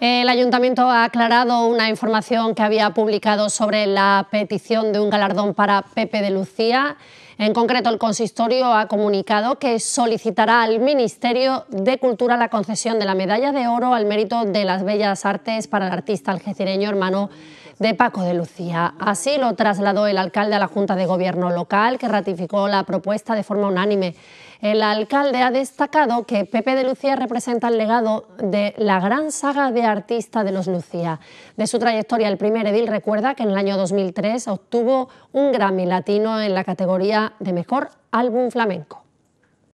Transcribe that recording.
El ayuntamiento ha aclarado una información que había publicado sobre la petición de un galardón para Pepe de Lucía. En concreto, el consistorio ha comunicado que solicitará al Ministerio de Cultura la concesión de la medalla de oro al mérito de las bellas artes para el artista algecireño hermano de Paco de Lucía. Así lo trasladó el alcalde a la Junta de Gobierno local, que ratificó la propuesta de forma unánime. El alcalde ha destacado que Pepe de Lucía representa el legado de la gran saga de artistas de los Lucía. De su trayectoria, el primer edil recuerda que en el año 2003 obtuvo un Grammy Latino en la categoría de mejor álbum flamenco.